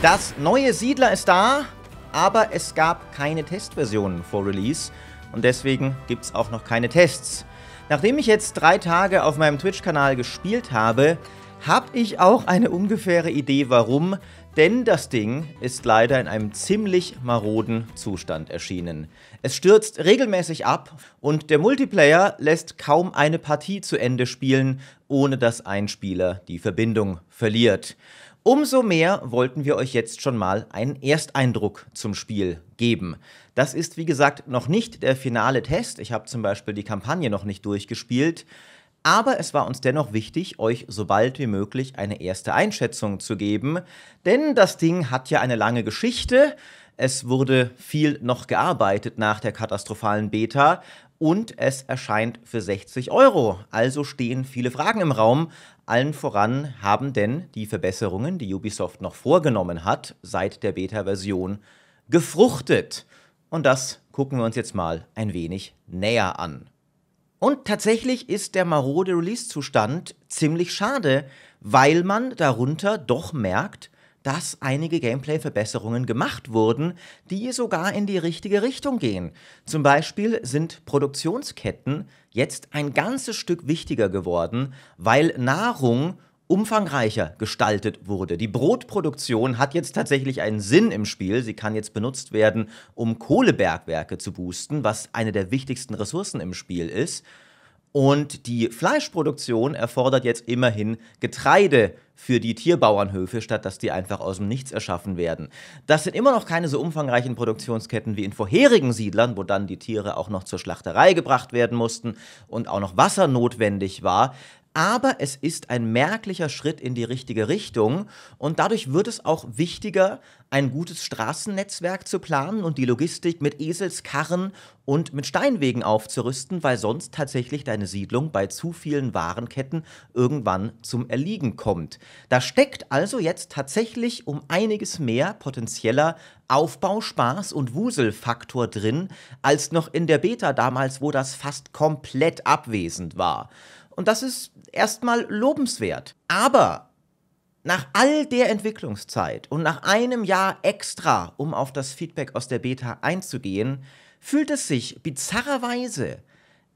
Das neue Siedler ist da, aber es gab keine Testversionen vor Release und deswegen gibt es auch noch keine Tests. Nachdem ich jetzt drei Tage auf meinem Twitch-Kanal gespielt habe, habe ich auch eine ungefähre Idee, warum, denn das Ding ist leider in einem ziemlich maroden Zustand erschienen. Es stürzt regelmäßig ab und der Multiplayer lässt kaum eine Partie zu Ende spielen, ohne dass ein Spieler die Verbindung verliert. Umso mehr wollten wir euch jetzt schon mal einen Ersteindruck zum Spiel geben. Das ist, wie gesagt, noch nicht der finale Test. Ich habe zum Beispiel die Kampagne noch nicht durchgespielt. Aber es war uns dennoch wichtig, euch so bald wie möglich eine erste Einschätzung zu geben, denn das Ding hat ja eine lange Geschichte. Es wurde viel noch gearbeitet nach der katastrophalen Beta und es erscheint für 60 Euro. Also stehen viele Fragen im Raum. Allen voran haben denn die Verbesserungen, die Ubisoft noch vorgenommen hat, seit der Beta-Version gefruchtet. Und das gucken wir uns jetzt mal ein wenig näher an. Und tatsächlich ist der marode Release-Zustand ziemlich schade, weil man darunter doch merkt, dass einige Gameplay-Verbesserungen gemacht wurden, die sogar in die richtige Richtung gehen. Zum Beispiel sind Produktionsketten jetzt ein ganzes Stück wichtiger geworden, weil Nahrung umfangreicher gestaltet wurde. Die Brotproduktion hat jetzt tatsächlich einen Sinn im Spiel. Sie kann jetzt benutzt werden, um Kohlebergwerke zu boosten, was eine der wichtigsten Ressourcen im Spiel ist. Und die Fleischproduktion erfordert jetzt immerhin Getreide für die Tierbauernhöfe, statt dass die einfach aus dem Nichts erschaffen werden. Das sind immer noch keine so umfangreichen Produktionsketten wie in vorherigen Siedlern, wo dann die Tiere auch noch zur Schlachterei gebracht werden mussten und auch noch Wasser notwendig war aber es ist ein merklicher Schritt in die richtige Richtung und dadurch wird es auch wichtiger, ein gutes Straßennetzwerk zu planen und die Logistik mit Eselskarren und mit Steinwegen aufzurüsten, weil sonst tatsächlich deine Siedlung bei zu vielen Warenketten irgendwann zum Erliegen kommt. Da steckt also jetzt tatsächlich um einiges mehr potenzieller Aufbauspaß und Wuselfaktor drin, als noch in der Beta damals, wo das fast komplett abwesend war. Und das ist erstmal lobenswert. Aber nach all der Entwicklungszeit und nach einem Jahr extra, um auf das Feedback aus der Beta einzugehen, fühlt es sich bizarrerweise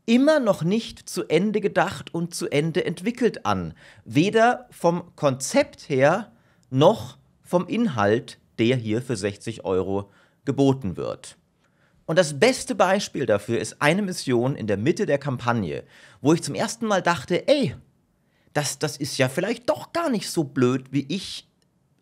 immer noch nicht zu Ende gedacht und zu Ende entwickelt an. Weder vom Konzept her noch vom Inhalt, der hier für 60 Euro geboten wird. Und das beste Beispiel dafür ist eine Mission in der Mitte der Kampagne, wo ich zum ersten Mal dachte, ey, das, das ist ja vielleicht doch gar nicht so blöd, wie ich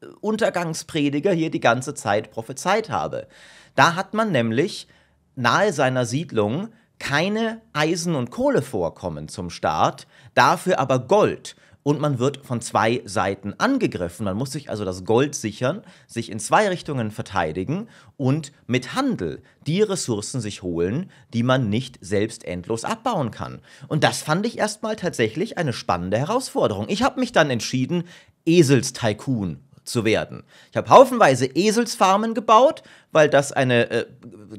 äh, Untergangsprediger hier die ganze Zeit prophezeit habe. Da hat man nämlich nahe seiner Siedlung keine Eisen- und Kohlevorkommen zum Start, dafür aber Gold und man wird von zwei Seiten angegriffen. Man muss sich also das Gold sichern, sich in zwei Richtungen verteidigen und mit Handel die Ressourcen sich holen, die man nicht selbst endlos abbauen kann. Und das fand ich erstmal tatsächlich eine spannende Herausforderung. Ich habe mich dann entschieden, Eselstycoon zu werden. Ich habe haufenweise Eselsfarmen gebaut, weil das eine äh,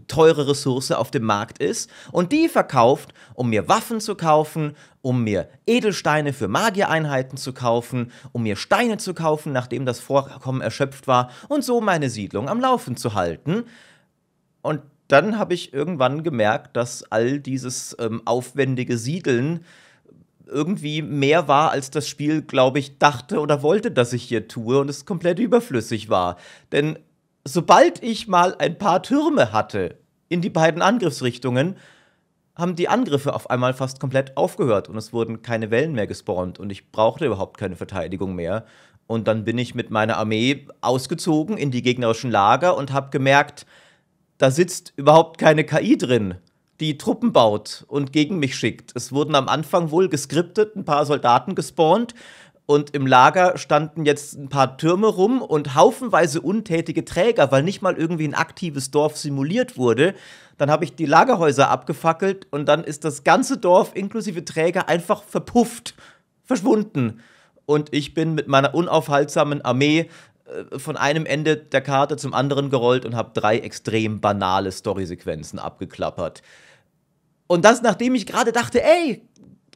teure Ressource auf dem Markt ist und die verkauft, um mir Waffen zu kaufen, um mir Edelsteine für Magiereinheiten zu kaufen, um mir Steine zu kaufen, nachdem das Vorkommen erschöpft war und so meine Siedlung am Laufen zu halten. Und dann habe ich irgendwann gemerkt, dass all dieses ähm, aufwendige Siedeln irgendwie mehr war, als das Spiel, glaube ich, dachte oder wollte, dass ich hier tue und es komplett überflüssig war. Denn sobald ich mal ein paar Türme hatte in die beiden Angriffsrichtungen, haben die Angriffe auf einmal fast komplett aufgehört und es wurden keine Wellen mehr gespawnt und ich brauchte überhaupt keine Verteidigung mehr. Und dann bin ich mit meiner Armee ausgezogen in die gegnerischen Lager und habe gemerkt, da sitzt überhaupt keine KI drin, die Truppen baut und gegen mich schickt. Es wurden am Anfang wohl geskriptet ein paar Soldaten gespawnt, und im Lager standen jetzt ein paar Türme rum und haufenweise untätige Träger, weil nicht mal irgendwie ein aktives Dorf simuliert wurde. Dann habe ich die Lagerhäuser abgefackelt und dann ist das ganze Dorf inklusive Träger einfach verpufft, verschwunden. Und ich bin mit meiner unaufhaltsamen Armee äh, von einem Ende der Karte zum anderen gerollt und habe drei extrem banale Storysequenzen abgeklappert. Und das, nachdem ich gerade dachte, ey,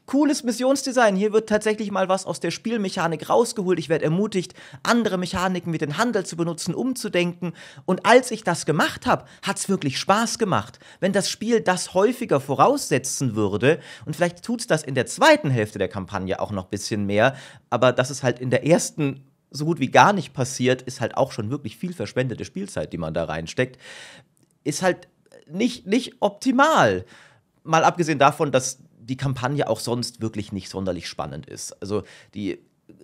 cooles Missionsdesign. Hier wird tatsächlich mal was aus der Spielmechanik rausgeholt. Ich werde ermutigt, andere Mechaniken wie den Handel zu benutzen, umzudenken. Und als ich das gemacht habe, hat es wirklich Spaß gemacht. Wenn das Spiel das häufiger voraussetzen würde, und vielleicht tut es das in der zweiten Hälfte der Kampagne auch noch ein bisschen mehr, aber das ist halt in der ersten so gut wie gar nicht passiert, ist halt auch schon wirklich viel verschwendete Spielzeit, die man da reinsteckt, ist halt nicht, nicht optimal. Mal abgesehen davon, dass die Kampagne auch sonst wirklich nicht sonderlich spannend ist. Also die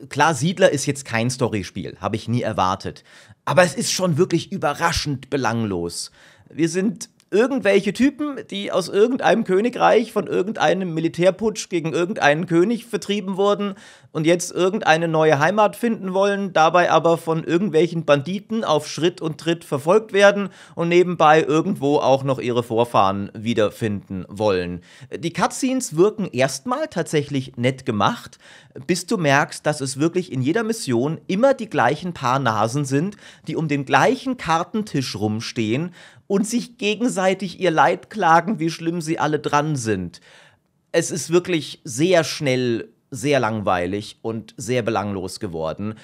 Klar, Siedler ist jetzt kein Storyspiel, habe ich nie erwartet. Aber es ist schon wirklich überraschend belanglos. Wir sind irgendwelche Typen, die aus irgendeinem Königreich von irgendeinem Militärputsch gegen irgendeinen König vertrieben wurden und jetzt irgendeine neue Heimat finden wollen, dabei aber von irgendwelchen Banditen auf Schritt und Tritt verfolgt werden und nebenbei irgendwo auch noch ihre Vorfahren wiederfinden wollen. Die Cutscenes wirken erstmal tatsächlich nett gemacht, bis du merkst, dass es wirklich in jeder Mission immer die gleichen paar Nasen sind, die um den gleichen Kartentisch rumstehen und sich gegenseitig ihr Leid klagen, wie schlimm sie alle dran sind. Es ist wirklich sehr schnell, sehr langweilig und sehr belanglos geworden.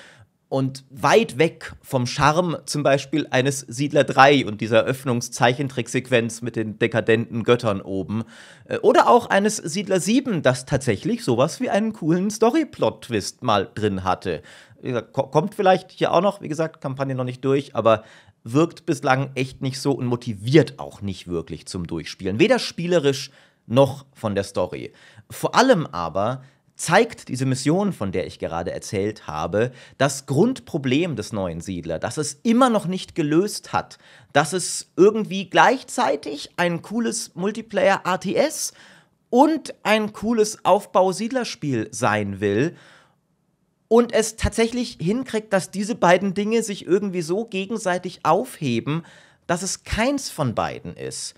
Und weit weg vom Charme zum Beispiel eines Siedler 3 und dieser Öffnungszeichentricksequenz mit den dekadenten Göttern oben. Äh, oder auch eines Siedler 7, das tatsächlich sowas wie einen coolen Storyplot-Twist mal drin hatte. Kommt vielleicht hier auch noch, wie gesagt, Kampagne noch nicht durch, aber wirkt bislang echt nicht so und motiviert auch nicht wirklich zum Durchspielen. Weder spielerisch noch von der Story. Vor allem aber zeigt diese Mission, von der ich gerade erzählt habe, das Grundproblem des neuen Siedler, dass es immer noch nicht gelöst hat, dass es irgendwie gleichzeitig ein cooles Multiplayer-RTS und ein cooles Aufbau-Siedlerspiel sein will und es tatsächlich hinkriegt, dass diese beiden Dinge sich irgendwie so gegenseitig aufheben, dass es keins von beiden ist.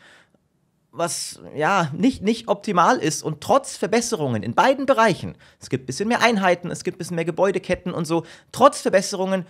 Was ja nicht, nicht optimal ist und trotz Verbesserungen in beiden Bereichen, es gibt ein bisschen mehr Einheiten, es gibt ein bisschen mehr Gebäudeketten und so, trotz Verbesserungen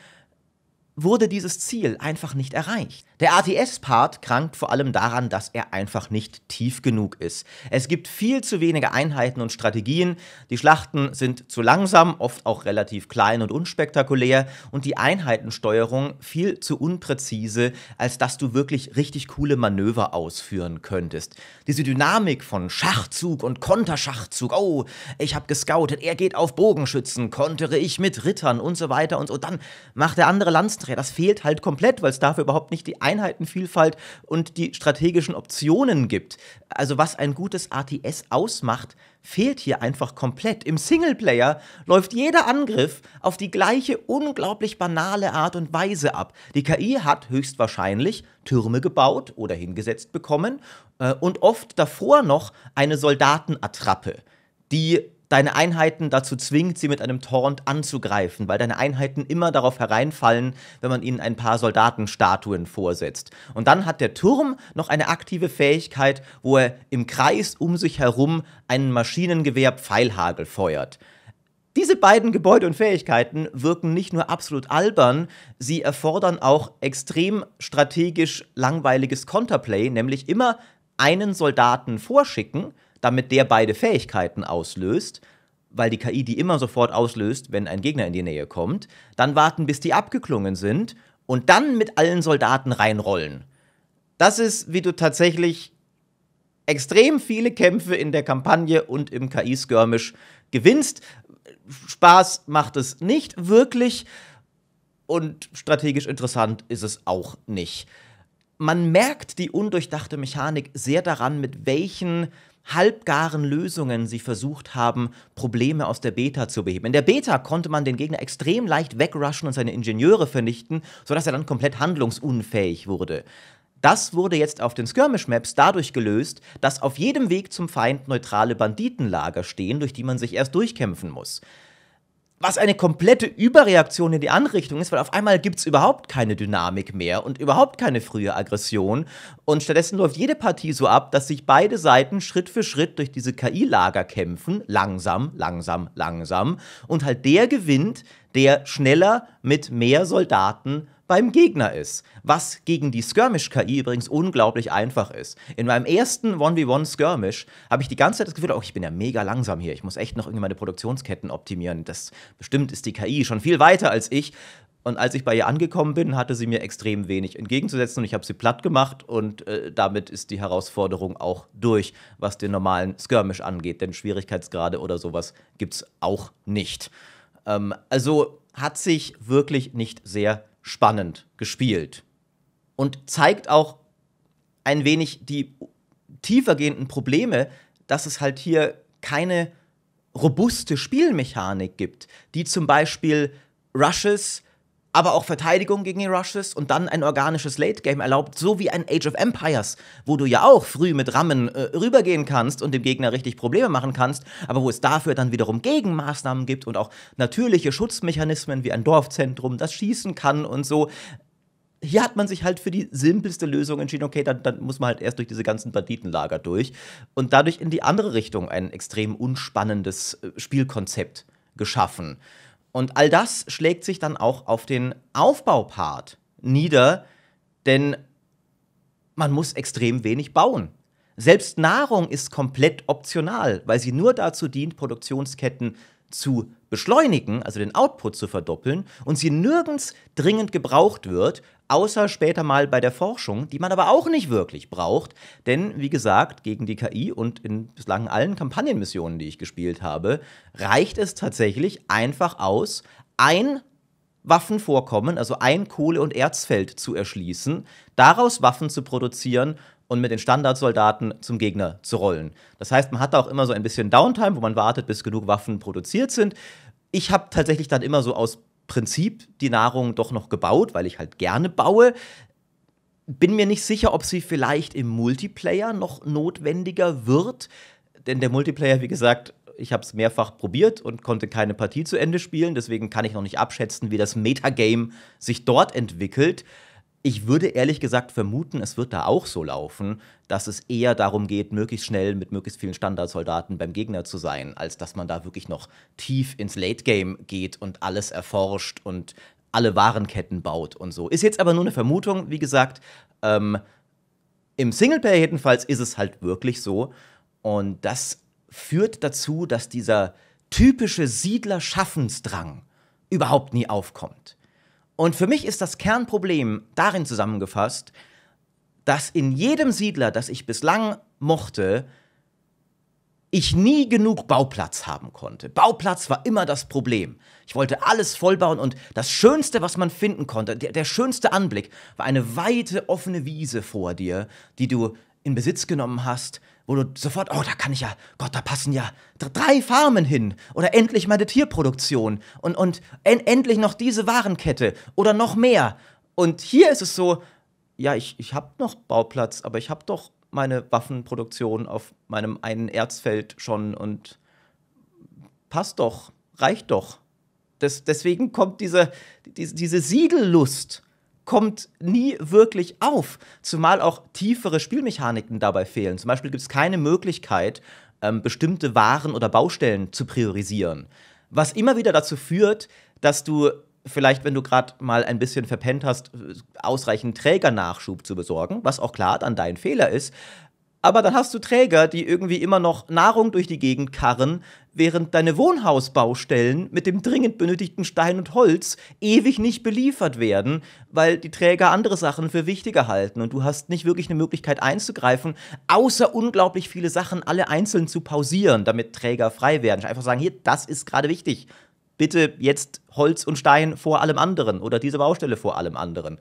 wurde dieses Ziel einfach nicht erreicht. Der ATS-Part krankt vor allem daran, dass er einfach nicht tief genug ist. Es gibt viel zu wenige Einheiten und Strategien, die Schlachten sind zu langsam, oft auch relativ klein und unspektakulär und die Einheitensteuerung viel zu unpräzise, als dass du wirklich richtig coole Manöver ausführen könntest. Diese Dynamik von Schachzug und Konterschachzug, oh, ich habe gescoutet, er geht auf Bogenschützen, kontere ich mit Rittern und so weiter und so, dann macht der andere Landsträger Austria. Das fehlt halt komplett, weil es dafür überhaupt nicht die Einheitenvielfalt und die strategischen Optionen gibt. Also was ein gutes ATS ausmacht, fehlt hier einfach komplett. Im Singleplayer läuft jeder Angriff auf die gleiche unglaublich banale Art und Weise ab. Die KI hat höchstwahrscheinlich Türme gebaut oder hingesetzt bekommen äh, und oft davor noch eine Soldatenattrappe, die deine Einheiten dazu zwingt, sie mit einem Taunt anzugreifen, weil deine Einheiten immer darauf hereinfallen, wenn man ihnen ein paar Soldatenstatuen vorsetzt. Und dann hat der Turm noch eine aktive Fähigkeit, wo er im Kreis um sich herum einen Maschinengewehr-Pfeilhagel feuert. Diese beiden Gebäude und Fähigkeiten wirken nicht nur absolut albern, sie erfordern auch extrem strategisch langweiliges Konterplay, nämlich immer einen Soldaten vorschicken, damit der beide Fähigkeiten auslöst, weil die KI die immer sofort auslöst, wenn ein Gegner in die Nähe kommt, dann warten, bis die abgeklungen sind und dann mit allen Soldaten reinrollen. Das ist, wie du tatsächlich extrem viele Kämpfe in der Kampagne und im KI-Skirmish gewinnst. Spaß macht es nicht wirklich und strategisch interessant ist es auch nicht. Man merkt die undurchdachte Mechanik sehr daran, mit welchen halbgaren Lösungen sie versucht haben, Probleme aus der Beta zu beheben. In der Beta konnte man den Gegner extrem leicht wegrushen und seine Ingenieure vernichten, sodass er dann komplett handlungsunfähig wurde. Das wurde jetzt auf den Skirmish-Maps dadurch gelöst, dass auf jedem Weg zum Feind neutrale Banditenlager stehen, durch die man sich erst durchkämpfen muss was eine komplette Überreaktion in die Anrichtung ist, weil auf einmal gibt es überhaupt keine Dynamik mehr und überhaupt keine frühe Aggression. Und stattdessen läuft jede Partie so ab, dass sich beide Seiten Schritt für Schritt durch diese KI-Lager kämpfen, langsam, langsam, langsam. Und halt der gewinnt, der schneller mit mehr Soldaten beim Gegner ist. Was gegen die Skirmish-KI übrigens unglaublich einfach ist. In meinem ersten 1v1-Skirmish habe ich die ganze Zeit das Gefühl, oh, ich bin ja mega langsam hier. Ich muss echt noch irgendwie meine Produktionsketten optimieren. Das bestimmt ist die KI schon viel weiter als ich. Und als ich bei ihr angekommen bin, hatte sie mir extrem wenig entgegenzusetzen und ich habe sie platt gemacht und äh, damit ist die Herausforderung auch durch, was den normalen Skirmish angeht, denn Schwierigkeitsgrade oder sowas gibt es auch nicht. Ähm, also hat sich wirklich nicht sehr spannend gespielt und zeigt auch ein wenig die tiefergehenden Probleme, dass es halt hier keine robuste Spielmechanik gibt, die zum Beispiel Rushes aber auch Verteidigung gegen die Rushes und dann ein organisches Late-Game erlaubt, so wie ein Age of Empires, wo du ja auch früh mit Rammen äh, rübergehen kannst und dem Gegner richtig Probleme machen kannst, aber wo es dafür dann wiederum Gegenmaßnahmen gibt und auch natürliche Schutzmechanismen wie ein Dorfzentrum, das schießen kann und so. Hier hat man sich halt für die simpelste Lösung entschieden, okay, dann, dann muss man halt erst durch diese ganzen Banditenlager durch und dadurch in die andere Richtung ein extrem unspannendes äh, Spielkonzept geschaffen. Und all das schlägt sich dann auch auf den Aufbaupart nieder, denn man muss extrem wenig bauen. Selbst Nahrung ist komplett optional, weil sie nur dazu dient, Produktionsketten zu beschleunigen, also den Output zu verdoppeln, und sie nirgends dringend gebraucht wird, außer später mal bei der Forschung, die man aber auch nicht wirklich braucht. Denn, wie gesagt, gegen die KI und in bislang allen Kampagnenmissionen, die ich gespielt habe, reicht es tatsächlich einfach aus, ein Waffenvorkommen, also ein Kohle- und Erzfeld zu erschließen, daraus Waffen zu produzieren und mit den Standardsoldaten zum Gegner zu rollen. Das heißt, man hat da auch immer so ein bisschen Downtime, wo man wartet, bis genug Waffen produziert sind. Ich habe tatsächlich dann immer so aus Prinzip die Nahrung doch noch gebaut, weil ich halt gerne baue. Bin mir nicht sicher, ob sie vielleicht im Multiplayer noch notwendiger wird. Denn der Multiplayer, wie gesagt, ich habe es mehrfach probiert und konnte keine Partie zu Ende spielen. Deswegen kann ich noch nicht abschätzen, wie das Metagame sich dort entwickelt. Ich würde ehrlich gesagt vermuten, es wird da auch so laufen, dass es eher darum geht, möglichst schnell mit möglichst vielen Standardsoldaten beim Gegner zu sein, als dass man da wirklich noch tief ins Late Game geht und alles erforscht und alle Warenketten baut und so. Ist jetzt aber nur eine Vermutung, wie gesagt. Ähm, Im Singleplayer jedenfalls ist es halt wirklich so. Und das führt dazu, dass dieser typische Siedler-Schaffensdrang überhaupt nie aufkommt. Und für mich ist das Kernproblem darin zusammengefasst, dass in jedem Siedler, das ich bislang mochte, ich nie genug Bauplatz haben konnte. Bauplatz war immer das Problem. Ich wollte alles vollbauen und das Schönste, was man finden konnte, der, der, schönste Anblick war eine weite offene Wiese vor dir, die du in Besitz genommen hast wo du sofort, oh, da kann ich ja, Gott, da passen ja drei Farmen hin oder endlich meine Tierproduktion und, und en endlich noch diese Warenkette oder noch mehr. Und hier ist es so, ja, ich, ich habe noch Bauplatz, aber ich habe doch meine Waffenproduktion auf meinem einen Erzfeld schon und passt doch, reicht doch. Das, deswegen kommt diese, diese, diese Siegellust kommt nie wirklich auf, zumal auch tiefere Spielmechaniken dabei fehlen. Zum Beispiel gibt es keine Möglichkeit, ähm, bestimmte Waren oder Baustellen zu priorisieren, was immer wieder dazu führt, dass du vielleicht, wenn du gerade mal ein bisschen verpennt hast, äh, ausreichend Trägernachschub zu besorgen, was auch klar dann dein Fehler ist, aber dann hast du Träger, die irgendwie immer noch Nahrung durch die Gegend karren, während deine Wohnhausbaustellen mit dem dringend benötigten Stein und Holz ewig nicht beliefert werden, weil die Träger andere Sachen für wichtiger halten und du hast nicht wirklich eine Möglichkeit einzugreifen, außer unglaublich viele Sachen alle einzeln zu pausieren, damit Träger frei werden. Einfach sagen, hier, das ist gerade wichtig. Bitte jetzt Holz und Stein vor allem anderen oder diese Baustelle vor allem anderen.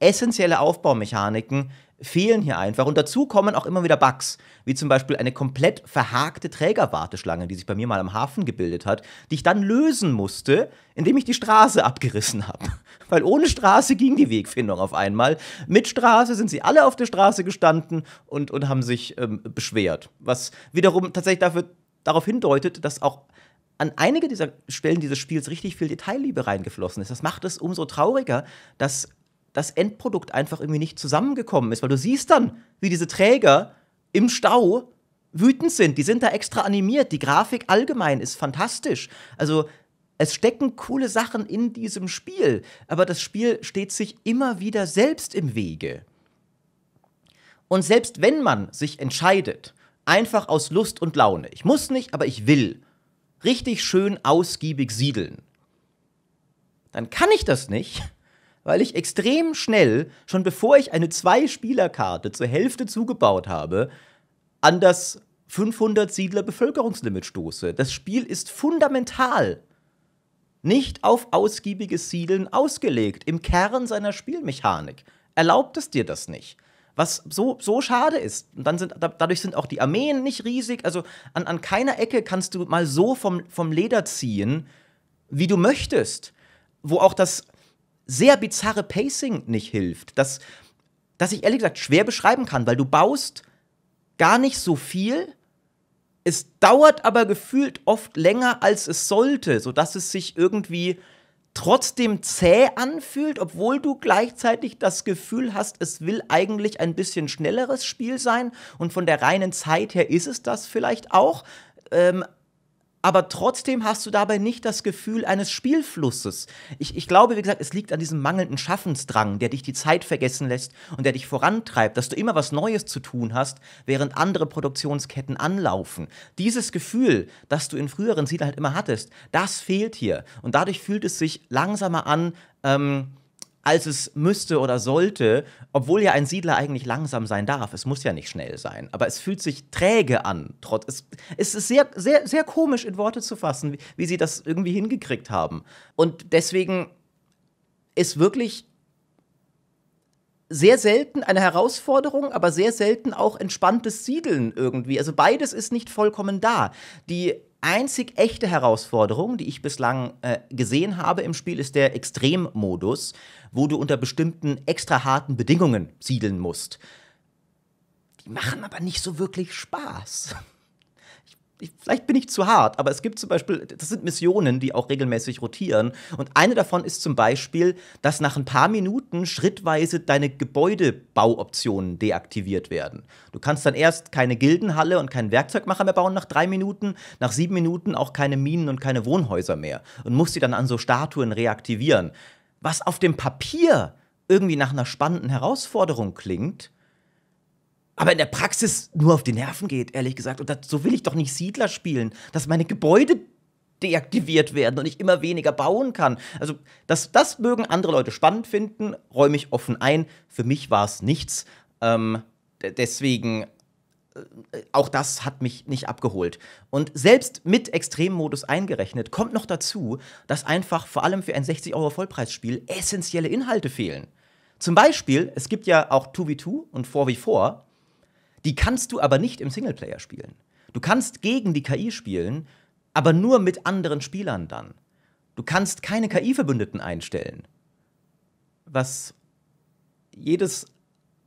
Essentielle Aufbaumechaniken, fehlen hier einfach. Und dazu kommen auch immer wieder Bugs, wie zum Beispiel eine komplett verhakte Trägerwarteschlange, die sich bei mir mal am Hafen gebildet hat, die ich dann lösen musste, indem ich die Straße abgerissen habe. Weil ohne Straße ging die Wegfindung auf einmal. Mit Straße sind sie alle auf der Straße gestanden und, und haben sich ähm, beschwert. Was wiederum tatsächlich dafür, darauf hindeutet, dass auch an einige dieser Stellen dieses Spiels richtig viel Detailliebe reingeflossen ist. Das macht es umso trauriger, dass das Endprodukt einfach irgendwie nicht zusammengekommen ist, weil du siehst dann, wie diese Träger im Stau wütend sind. Die sind da extra animiert. Die Grafik allgemein ist fantastisch. Also es stecken coole Sachen in diesem Spiel, aber das Spiel steht sich immer wieder selbst im Wege. Und selbst wenn man sich entscheidet, einfach aus Lust und Laune, ich muss nicht, aber ich will, richtig schön ausgiebig siedeln, dann kann ich das nicht, weil ich extrem schnell, schon bevor ich eine Zwei-Spieler-Karte zur Hälfte zugebaut habe, an das 500 Siedler Bevölkerungslimit stoße. Das Spiel ist fundamental nicht auf ausgiebiges Siedeln ausgelegt, im Kern seiner Spielmechanik. Erlaubt es dir das nicht? Was so, so schade ist. Und dann sind, da, dadurch sind auch die Armeen nicht riesig. Also an, an keiner Ecke kannst du mal so vom, vom Leder ziehen, wie du möchtest. Wo auch das sehr bizarre Pacing nicht hilft, das, das ich ehrlich gesagt schwer beschreiben kann, weil du baust gar nicht so viel, es dauert aber gefühlt oft länger, als es sollte, sodass es sich irgendwie trotzdem zäh anfühlt, obwohl du gleichzeitig das Gefühl hast, es will eigentlich ein bisschen schnelleres Spiel sein und von der reinen Zeit her ist es das vielleicht auch. Ähm, aber trotzdem hast du dabei nicht das Gefühl eines Spielflusses. Ich, ich glaube, wie gesagt, es liegt an diesem mangelnden Schaffensdrang, der dich die Zeit vergessen lässt und der dich vorantreibt, dass du immer was Neues zu tun hast, während andere Produktionsketten anlaufen. Dieses Gefühl, das du in früheren Siedeln halt immer hattest, das fehlt hier. Und dadurch fühlt es sich langsamer an, ähm, als es müsste oder sollte, obwohl ja ein Siedler eigentlich langsam sein darf. Es muss ja nicht schnell sein, aber es fühlt sich träge an. Trotz, es, es ist sehr, sehr, sehr komisch in Worte zu fassen, wie, wie sie das irgendwie hingekriegt haben. Und deswegen ist wirklich sehr selten eine Herausforderung, aber sehr selten auch entspanntes Siedeln irgendwie. Also beides ist nicht vollkommen da. Die einzig echte Herausforderung, die ich bislang äh, gesehen habe im Spiel, ist der Extremmodus, wo du unter bestimmten extra harten Bedingungen siedeln musst. Die machen aber nicht so wirklich Spaß ich, vielleicht bin ich zu hart, aber es gibt zum Beispiel, das sind Missionen, die auch regelmäßig rotieren. Und eine davon ist zum Beispiel, dass nach ein paar Minuten schrittweise deine Gebäudebauoptionen deaktiviert werden. Du kannst dann erst keine Gildenhalle und keinen Werkzeugmacher mehr bauen nach drei Minuten, nach sieben Minuten auch keine Minen und keine Wohnhäuser mehr und musst sie dann an so Statuen reaktivieren. Was auf dem Papier irgendwie nach einer spannenden Herausforderung klingt, aber in der Praxis nur auf die Nerven geht, ehrlich gesagt. Und das, so will ich doch nicht Siedler spielen, dass meine Gebäude deaktiviert werden und ich immer weniger bauen kann. Also, das, das mögen andere Leute spannend finden, räume ich offen ein. Für mich war es nichts. Ähm, deswegen äh, auch das hat mich nicht abgeholt. Und selbst mit Extremmodus eingerechnet, kommt noch dazu, dass einfach vor allem für ein 60-Euro-Vollpreisspiel essentielle Inhalte fehlen. Zum Beispiel, es gibt ja auch 2v2 und 4v4, die kannst du aber nicht im Singleplayer spielen. Du kannst gegen die KI spielen, aber nur mit anderen Spielern dann. Du kannst keine KI-Verbündeten einstellen. Was jedes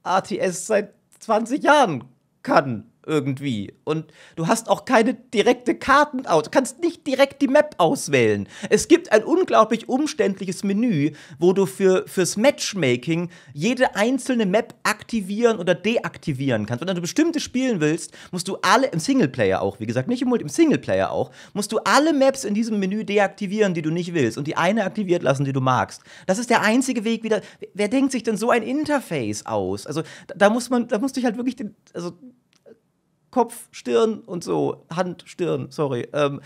ATS seit 20 Jahren kann irgendwie. Und du hast auch keine direkte Karten aus. Du kannst nicht direkt die Map auswählen. Es gibt ein unglaublich umständliches Menü, wo du für, fürs Matchmaking jede einzelne Map aktivieren oder deaktivieren kannst. Wenn du bestimmte spielen willst, musst du alle im Singleplayer auch, wie gesagt, nicht im Multi, im Singleplayer auch, musst du alle Maps in diesem Menü deaktivieren, die du nicht willst und die eine aktiviert lassen, die du magst. Das ist der einzige Weg wieder. Wer denkt sich denn so ein Interface aus? Also da, da muss man, da musst du dich halt wirklich den, also Kopf, Stirn und so, Hand, Stirn, sorry. Ähm,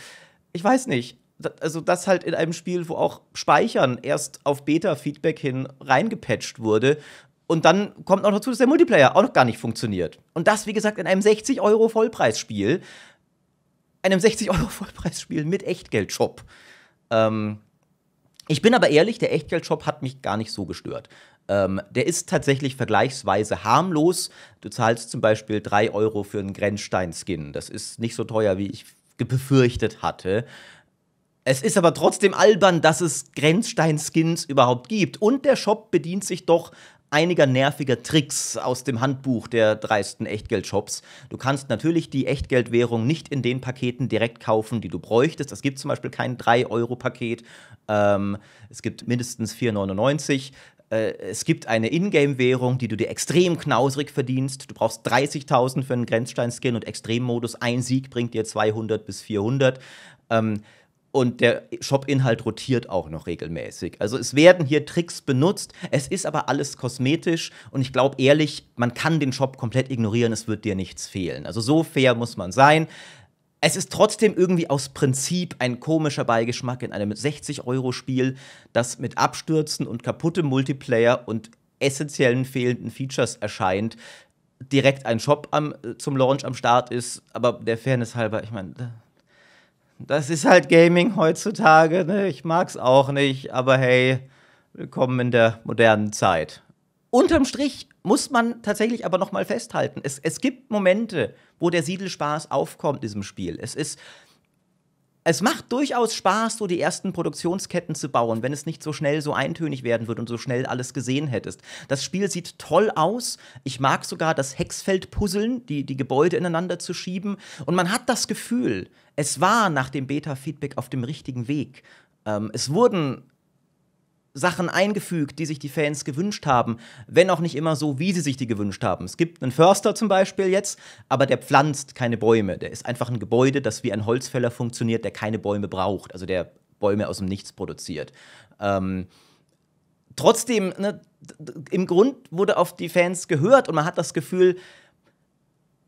ich weiß nicht. Also, das halt in einem Spiel, wo auch Speichern erst auf Beta-Feedback hin reingepatcht wurde. Und dann kommt auch noch dazu, dass der Multiplayer auch noch gar nicht funktioniert. Und das, wie gesagt, in einem 60-Euro-Vollpreisspiel. Einem 60-Euro-Vollpreisspiel mit Echtgeldshop. Ähm, ich bin aber ehrlich, der Echtgeld-Shop hat mich gar nicht so gestört. Ähm, der ist tatsächlich vergleichsweise harmlos. Du zahlst zum Beispiel 3 Euro für einen Grenzstein-Skin. Das ist nicht so teuer, wie ich befürchtet hatte. Es ist aber trotzdem albern, dass es Grenzstein-Skins überhaupt gibt. Und der Shop bedient sich doch einiger nerviger Tricks aus dem Handbuch der dreisten Echtgeld-Shops. Du kannst natürlich die Echtgeldwährung nicht in den Paketen direkt kaufen, die du bräuchtest. Es gibt zum Beispiel kein 3-Euro-Paket. Ähm, es gibt mindestens 4,99. Äh, es gibt eine Ingame-Währung, die du dir extrem knausrig verdienst. Du brauchst 30.000 für einen Grenzstein-Skin und Extremmodus. Ein Sieg bringt dir 200 bis 400. Ähm, und der Shop-Inhalt rotiert auch noch regelmäßig. Also es werden hier Tricks benutzt, es ist aber alles kosmetisch und ich glaube ehrlich, man kann den Shop komplett ignorieren, es wird dir nichts fehlen. Also so fair muss man sein es ist trotzdem irgendwie aus Prinzip ein komischer Beigeschmack in einem 60-Euro-Spiel, das mit Abstürzen und kaputtem Multiplayer und essentiellen fehlenden Features erscheint, direkt ein Shop am, äh, zum Launch am Start ist, aber der Fairness halber, ich meine, das ist halt Gaming heutzutage, ne? ich mag's auch nicht, aber hey, willkommen in der modernen Zeit. Unterm Strich muss man tatsächlich aber nochmal festhalten. Es, es gibt Momente, wo der Siedelspaß aufkommt in diesem Spiel. Es ist. Es macht durchaus Spaß, so die ersten Produktionsketten zu bauen, wenn es nicht so schnell so eintönig werden würde und so schnell alles gesehen hättest. Das Spiel sieht toll aus. Ich mag sogar das Hexfeld-Puzzeln, die, die Gebäude ineinander zu schieben. Und man hat das Gefühl, es war nach dem Beta-Feedback auf dem richtigen Weg. Ähm, es wurden Sachen eingefügt, die sich die Fans gewünscht haben, wenn auch nicht immer so, wie sie sich die gewünscht haben. Es gibt einen Förster zum Beispiel jetzt, aber der pflanzt keine Bäume. Der ist einfach ein Gebäude, das wie ein Holzfäller funktioniert, der keine Bäume braucht, also der Bäume aus dem Nichts produziert. Ähm, trotzdem, ne, im Grund wurde auf die Fans gehört und man hat das Gefühl,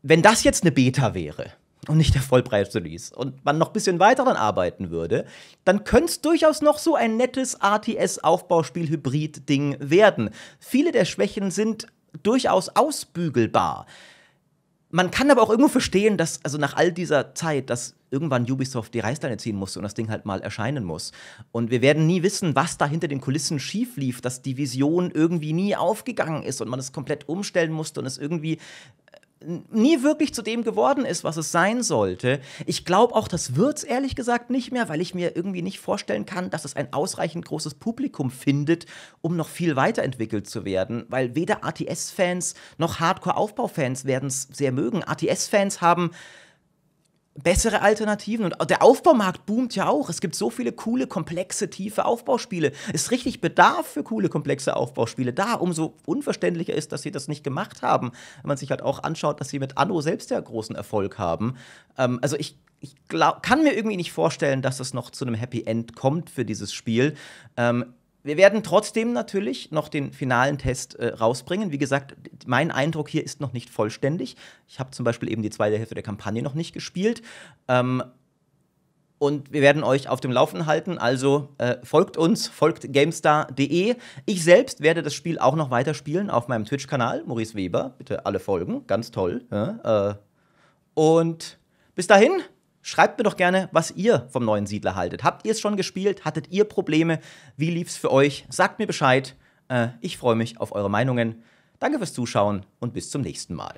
wenn das jetzt eine Beta wäre, und nicht der Vollpreis-Release und man noch ein bisschen weiter daran arbeiten würde, dann könnte es durchaus noch so ein nettes RTS-Aufbauspiel-Hybrid-Ding werden. Viele der Schwächen sind durchaus ausbügelbar. Man kann aber auch irgendwo verstehen, dass, also nach all dieser Zeit, dass irgendwann Ubisoft die Reißleine ziehen musste und das Ding halt mal erscheinen muss. Und wir werden nie wissen, was da hinter den Kulissen schief lief, dass die Vision irgendwie nie aufgegangen ist und man es komplett umstellen musste und es irgendwie nie wirklich zu dem geworden ist, was es sein sollte. Ich glaube auch, das wird es ehrlich gesagt nicht mehr, weil ich mir irgendwie nicht vorstellen kann, dass es ein ausreichend großes Publikum findet, um noch viel weiterentwickelt zu werden, weil weder ats fans noch Hardcore-Aufbau-Fans werden es sehr mögen. ats fans haben bessere Alternativen. Und der Aufbaumarkt boomt ja auch. Es gibt so viele coole, komplexe, tiefe Aufbauspiele. Es ist richtig Bedarf für coole, komplexe Aufbauspiele da. Umso unverständlicher ist, dass sie das nicht gemacht haben. Wenn man sich halt auch anschaut, dass sie mit Anno selbst ja großen Erfolg haben. Ähm, also ich, ich glaub, kann mir irgendwie nicht vorstellen, dass es noch zu einem Happy End kommt für dieses Spiel. Ähm, wir werden trotzdem natürlich noch den finalen Test äh, rausbringen. Wie gesagt, mein Eindruck hier ist noch nicht vollständig. Ich habe zum Beispiel eben die zweite Hälfte der Kampagne noch nicht gespielt. Ähm, und wir werden euch auf dem Laufen halten. Also äh, folgt uns, folgt GameStar.de. Ich selbst werde das Spiel auch noch weiterspielen auf meinem Twitch-Kanal, Maurice Weber. Bitte alle folgen, ganz toll. Ja, ne? äh. Und bis dahin, Schreibt mir doch gerne, was ihr vom neuen Siedler haltet. Habt ihr es schon gespielt? Hattet ihr Probleme? Wie lief es für euch? Sagt mir Bescheid. Äh, ich freue mich auf eure Meinungen. Danke fürs Zuschauen und bis zum nächsten Mal.